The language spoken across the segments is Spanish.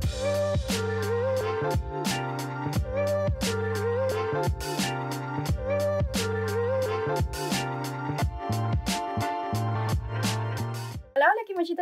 Bye.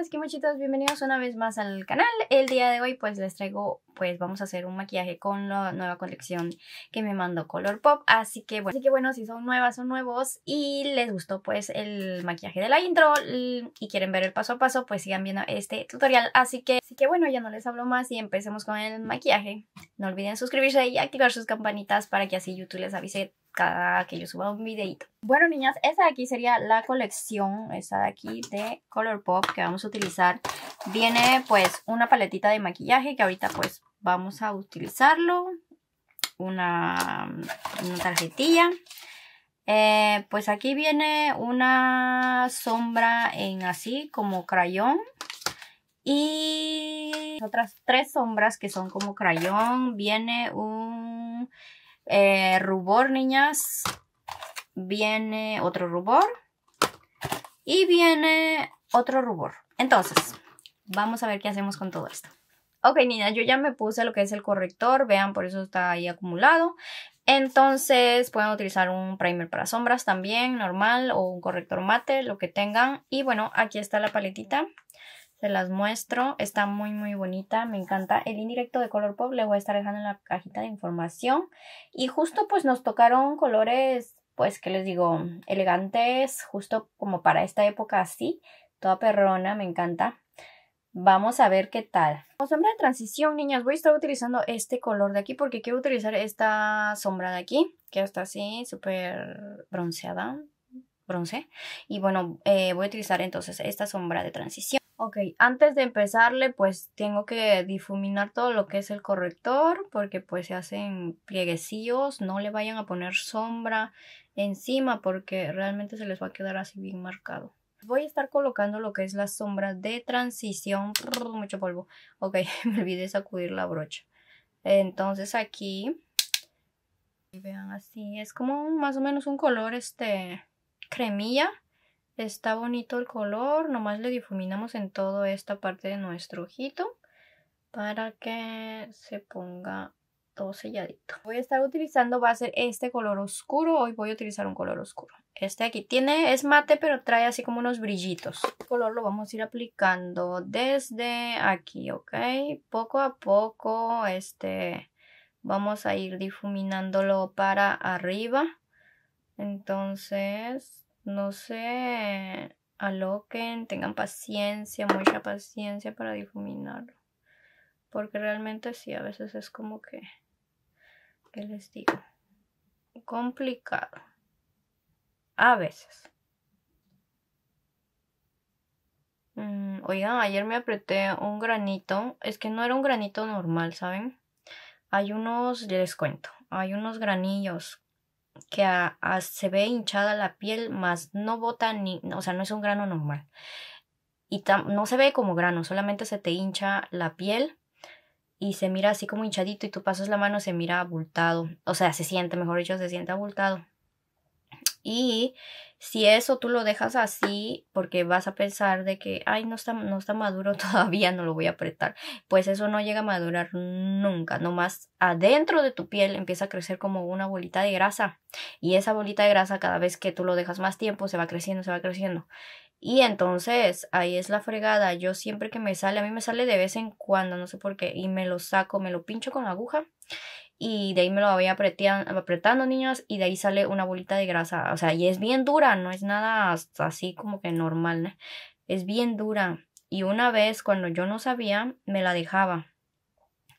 así qué muchitos, bienvenidos una vez más al canal. El día de hoy pues les traigo, pues vamos a hacer un maquillaje con la nueva colección que me mandó Color Pop. Así que bueno, así que bueno, si son nuevas, son nuevos y les gustó pues el maquillaje de la intro y quieren ver el paso a paso, pues sigan viendo este tutorial. Así que, así que bueno, ya no les hablo más y empecemos con el maquillaje. No olviden suscribirse y activar sus campanitas para que así YouTube les avise cada que yo suba un videito. Bueno, niñas, esta de aquí sería la colección, esta de aquí de Colourpop que vamos a utilizar. Viene pues una paletita de maquillaje que ahorita pues vamos a utilizarlo. Una, tarjetilla. Eh, pues aquí viene una sombra en así como crayón. Y otras tres sombras que son como crayón. Viene un eh, rubor, niñas. Viene otro rubor. Y viene otro rubor. Entonces, vamos a ver qué hacemos con todo esto. Ok, niña yo ya me puse lo que es el corrector. Vean, por eso está ahí acumulado. Entonces pueden utilizar un primer para sombras también, normal, o un corrector mate, lo que tengan. Y bueno, aquí está la paletita se las muestro, está muy muy bonita, me encanta. El indirecto de color pop le voy a estar dejando en la cajita de información. Y justo pues nos tocaron colores, pues que les digo, elegantes, justo como para esta época así. Toda perrona, me encanta. Vamos a ver qué tal. Como sombra de transición, niñas, voy a estar utilizando este color de aquí porque quiero utilizar esta sombra de aquí, que está así, súper bronceada, bronce. Y bueno, eh, voy a utilizar entonces esta sombra de transición. Ok, antes de empezarle pues tengo que difuminar todo lo que es el corrector porque pues se hacen plieguecillos, no le vayan a poner sombra encima porque realmente se les va a quedar así bien marcado. Voy a estar colocando lo que es la sombra de transición, mucho polvo, ok, me olvidé sacudir la brocha. Entonces aquí, vean así, es como más o menos un color este cremilla Está bonito el color, nomás le difuminamos en toda esta parte de nuestro ojito para que se ponga todo selladito. Voy a estar utilizando, va a ser este color oscuro, hoy voy a utilizar un color oscuro. Este aquí tiene, es mate, pero trae así como unos brillitos. Este color lo vamos a ir aplicando desde aquí, ¿ok? Poco a poco, este, vamos a ir difuminándolo para arriba. Entonces, no se aloquen, tengan paciencia, mucha paciencia para difuminarlo. Porque realmente sí, a veces es como que, ¿qué les digo? Complicado. A veces. Mm, oigan, ayer me apreté un granito. Es que no era un granito normal, ¿saben? Hay unos, les cuento, hay unos granillos que se ve hinchada la piel, más no bota ni, o sea, no es un grano normal. Y no se ve como grano, solamente se te hincha la piel y se mira así como hinchadito y tú pasas la mano, se mira abultado, o sea, se siente, mejor dicho, se siente abultado. Y si eso tú lo dejas así porque vas a pensar de que, ay, no está, no está maduro todavía, no lo voy a apretar, pues eso no llega a madurar nunca, nomás adentro de tu piel empieza a crecer como una bolita de grasa y esa bolita de grasa cada vez que tú lo dejas más tiempo se va creciendo, se va creciendo. Y entonces ahí es la fregada. Yo siempre que me sale, a mí me sale de vez en cuando, no sé por qué, y me lo saco, me lo pincho con la aguja y de ahí me lo voy apretando, apretando, niños, y de ahí sale una bolita de grasa. O sea, y es bien dura, no es nada así como que normal, ¿no? Es bien dura. Y una vez, cuando yo no sabía, me la dejaba.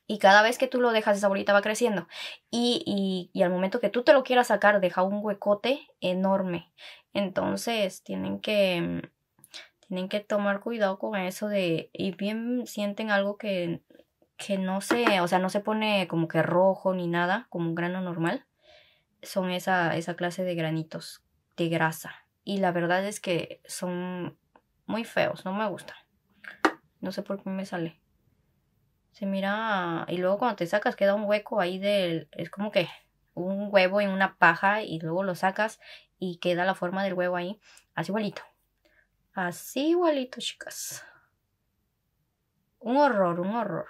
Y cada vez que tú lo dejas, esa bolita va creciendo. Y, y, y al momento que tú te lo quieras sacar, deja un huecote enorme. Entonces, tienen que, tienen que tomar cuidado con eso de... Y bien sienten algo que que no se, o sea, no se pone como que rojo ni nada, como un grano normal. Son esa, esa clase de granitos de grasa. Y la verdad es que son muy feos, no me gustan. No sé por qué me sale. Se mira, y luego cuando te sacas queda un hueco ahí del, es como que un huevo en una paja y luego lo sacas y queda la forma del huevo ahí, así igualito. Así igualito, chicas. Un horror, un horror.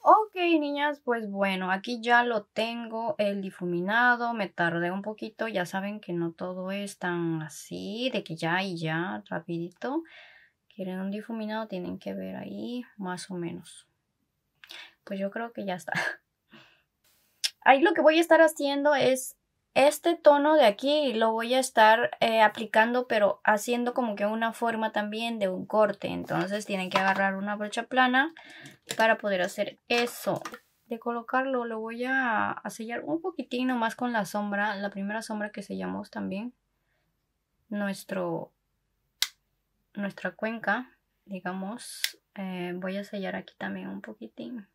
Ok, niñas, pues bueno, aquí ya lo tengo el difuminado, me tardé un poquito, ya saben que no todo es tan así, de que ya y ya, rapidito. Quieren un difuminado, tienen que ver ahí, más o menos. Pues yo creo que ya está. Ahí lo que voy a estar haciendo es este tono de aquí lo voy a estar eh, aplicando pero haciendo como que una forma también de un corte entonces tienen que agarrar una brocha plana para poder hacer eso de colocarlo lo voy a, sellar un poquitín nomás con la sombra la primera sombra que sellamos también nuestro nuestra cuenca digamos eh, voy a sellar aquí también un poquitín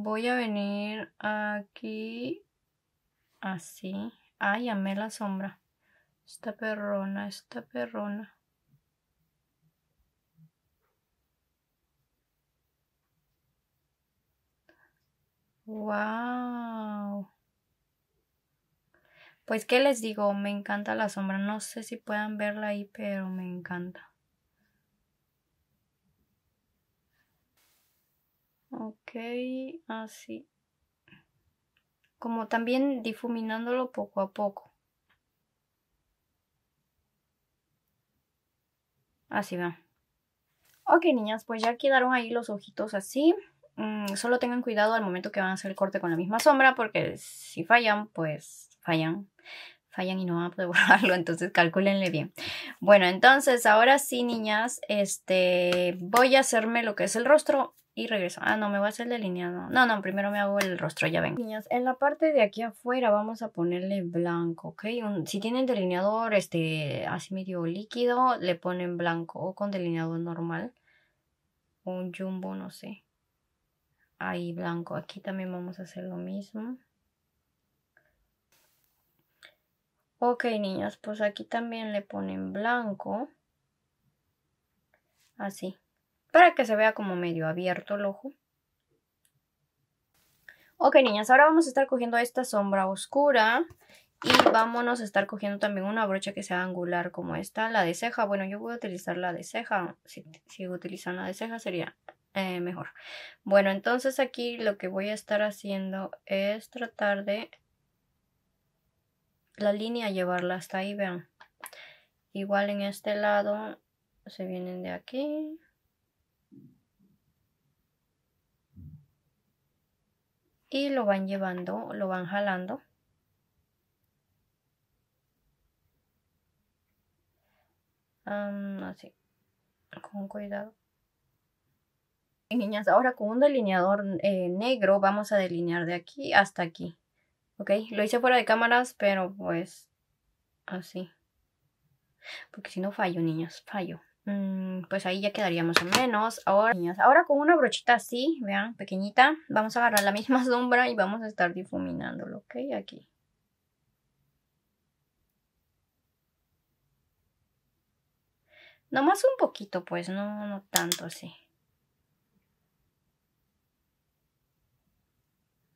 voy a venir aquí así. Ay, amé la sombra. Esta perrona, esta perrona. Wow. Pues qué les digo, me encanta la sombra. No sé si puedan verla ahí, pero me encanta. Ok, así. Como también difuminándolo poco a poco. Así va. Ok, niñas, pues ya quedaron ahí los ojitos así. Mm, solo tengan cuidado al momento que van a hacer el corte con la misma sombra, porque si fallan, pues fallan. Fallan y no van a poder borrarlo, entonces cálculenle bien. Bueno, entonces ahora sí, niñas, este, voy a hacerme lo que es el rostro y regreso. Ah, no, me voy a hacer delineado. No, no, primero me hago el rostro, ya ven Niñas, en la parte de aquí afuera vamos a ponerle blanco, ¿ok? si tienen delineador este, así medio líquido, le ponen blanco o con delineador normal. un jumbo, no sé. Ahí blanco. Aquí también vamos a hacer lo mismo. Ok, niñas, pues aquí también le ponen blanco. Así para que se vea como medio abierto el ojo. Ok, niñas, ahora vamos a estar cogiendo esta sombra oscura y vámonos a estar cogiendo también una brocha que sea angular como esta, la de ceja. Bueno, yo voy a utilizar la de ceja. Si, utilizan la de ceja sería eh, mejor. Bueno, entonces aquí lo que voy a estar haciendo es tratar de la línea llevarla hasta ahí, vean. Igual en este lado se vienen de aquí. y lo van llevando, lo van jalando. así, con cuidado. Niñas, ahora con un delineador eh, negro vamos a delinear de aquí hasta aquí. ¿Ok? Lo hice fuera de cámaras, pero pues así. Porque si no fallo, niñas, fallo. Mm, pues ahí ya quedaríamos más menos. Ahora, ahora con una brochita así, vean, pequeñita, vamos a agarrar la misma sombra y vamos a estar difuminándolo, ¿ok? Aquí. Nomás un poquito, pues, no, tanto así.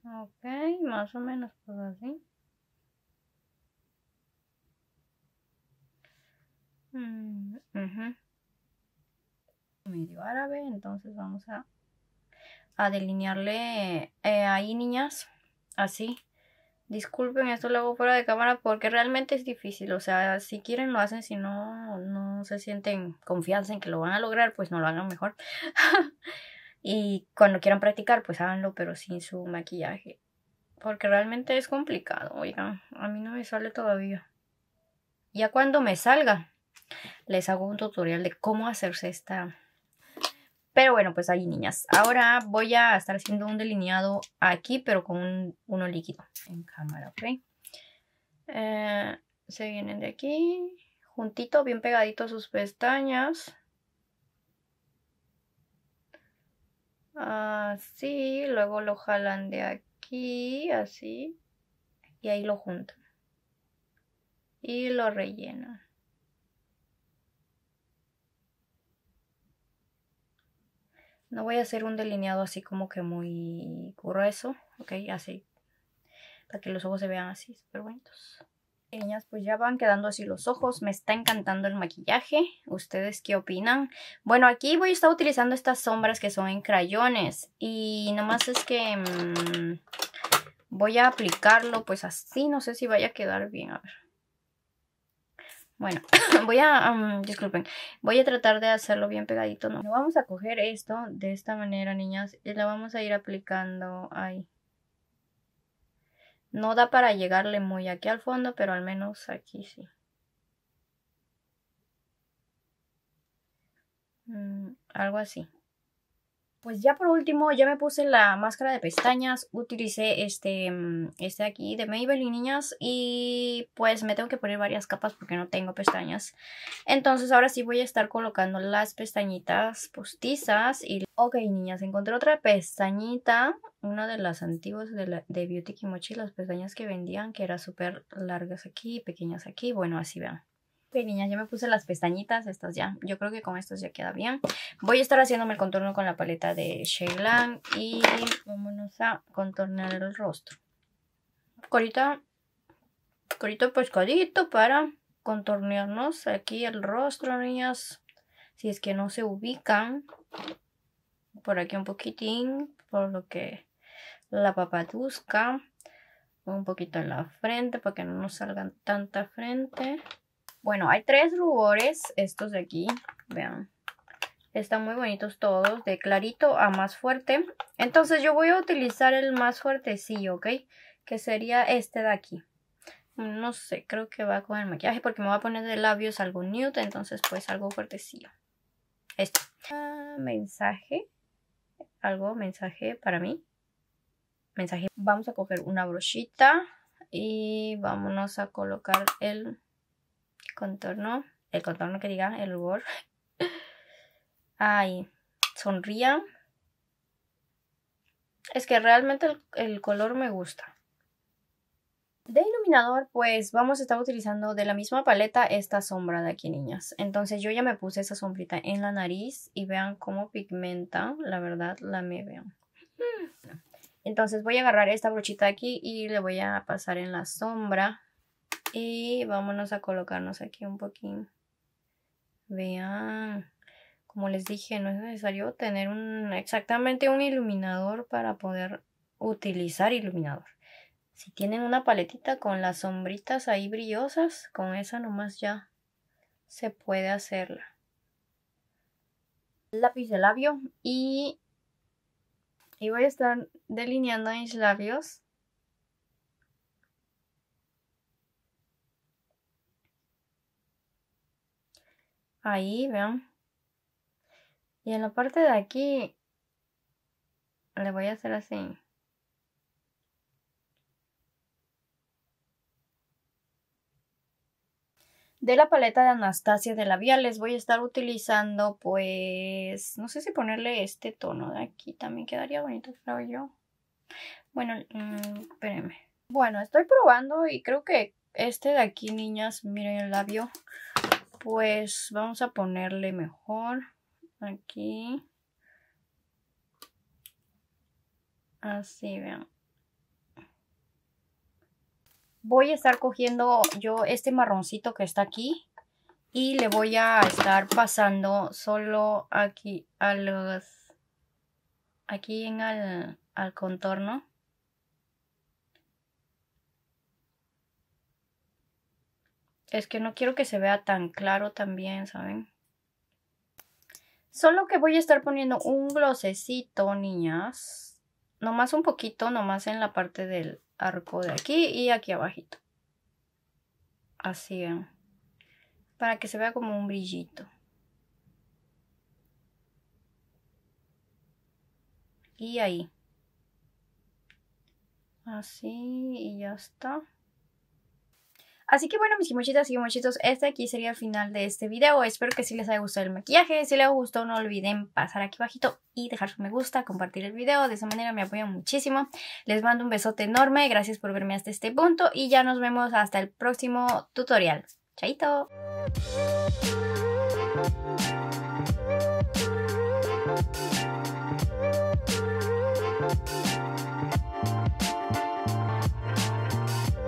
Ok, más o menos pues así. Mm, medio árabe, entonces vamos a, a delinearle eh, ahí niñas, así. Disculpen, esto lo hago fuera de cámara porque realmente es difícil, o sea, si quieren lo hacen, si no, no se sienten confianza en que lo van a lograr, pues no lo hagan mejor. y cuando quieran practicar, pues háganlo, pero sin su maquillaje, porque realmente es complicado, oigan, a mí no me sale todavía. Ya cuando me salga, les hago un tutorial de cómo hacerse esta pero bueno, pues ahí niñas. Ahora voy a estar haciendo un delineado aquí, pero con uno líquido. En cámara, ¿ok? Eh, se vienen de aquí. Juntito, bien pegadito sus pestañas. Así. Luego lo jalan de aquí, así. Y ahí lo juntan. Y lo rellenan. No voy a hacer un delineado así como que muy grueso, ok, así, para que los ojos se vean así, súper bonitos. Niñas, pues ya van quedando así los ojos, me está encantando el maquillaje, ¿ustedes qué opinan? Bueno, aquí voy a estar utilizando estas sombras que son en crayones y nomás es que mm, voy a aplicarlo pues así, no sé si vaya a quedar bien, a ver. Bueno, voy a, disculpen, voy a tratar de hacerlo bien pegadito, ¿no? Vamos a coger esto de esta manera, niñas, y la vamos a ir aplicando ahí. No da para llegarle muy aquí al fondo, pero al menos aquí sí. Mm, algo así pues ya por último, ya me puse la máscara de pestañas, utilicé este, mm, este de aquí de Maybelline, niñas, y pues me tengo que poner varias capas porque no tengo pestañas. Entonces ahora sí voy a estar colocando las pestañitas postizas y... Ok, niñas, encontré otra pestañita, una de las antiguas de, de Beauty Kimochi, las pestañas que vendían, que eran súper largas aquí, pequeñas aquí, bueno, así vean. Ok, niñas, ya me puse las pestañitas, estas ya, yo creo que con estas ya queda bien. Voy a estar haciéndome el contorno con la paleta de Shaylan y vámonos a contornear el rostro. Corita, corito pescadito para contornearnos aquí el rostro, niñas. Si es que no se ubican, por aquí un poquitín, por lo que la papaduzca. Un poquito en la frente para que no nos salgan tanta frente. Bueno, hay tres rubores, estos de aquí, vean. Están muy bonitos todos, de clarito a más fuerte. Entonces yo voy a utilizar el más fuertecillo, ¿ok? Que sería este de aquí. No sé, creo que va con el maquillaje porque me va a poner de labios algo nude, entonces pues algo fuertecillo. Este. Ah, mensaje. Algo, mensaje para mí. Mensaje. Vamos a coger una brochita y vámonos a colocar el contorno, el contorno que diga, el rubor. Ay, sonría. Es que realmente el, color me gusta. De iluminador, pues vamos a estar utilizando de la misma paleta esta sombra de aquí, niñas. Entonces yo ya me puse esa sombrita en la nariz y vean cómo pigmenta, la verdad, la me vean. Entonces voy a agarrar esta brochita aquí y le voy a pasar en la sombra. Y vámonos a colocarnos aquí un poquín. Vean, como les dije, no es necesario tener exactamente un iluminador para poder utilizar iluminador. Si tienen una paletita con las sombritas ahí brillosas, con esa nomás ya se puede hacerla. Lápiz de labio y, y voy a estar delineando mis labios Ahí, vean. Y en la parte de aquí le voy a hacer así. De la paleta de Anastasia de labiales voy a estar utilizando pues no sé si ponerle este tono de aquí también quedaría bonito creo yo. Bueno, mm, espérenme. Bueno, estoy probando y creo que este de aquí niñas, miren el labio pues vamos a ponerle mejor aquí. Así, vean. Voy a estar cogiendo yo este marroncito que está aquí y le voy a estar pasando solo aquí a aquí en al contorno Es que no quiero que se vea tan claro también, ¿saben? Solo que voy a estar poniendo un glosecito, niñas. Nomás un poquito, nomás en la parte del arco de aquí y aquí abajito. Así, ¿eh? para que se vea como un brillito. Y ahí. Así y ya está. Así que bueno, mis chimochitas y gimochitos, este aquí sería el final de este video. Espero que si les haya gustado el maquillaje. Si les gustó, no olviden pasar aquí bajito y dejar su me gusta, compartir el video. De esa manera me apoyan muchísimo. Les mando un besote enorme. Gracias por verme hasta este punto. Y ya nos vemos hasta el próximo tutorial. Chaito.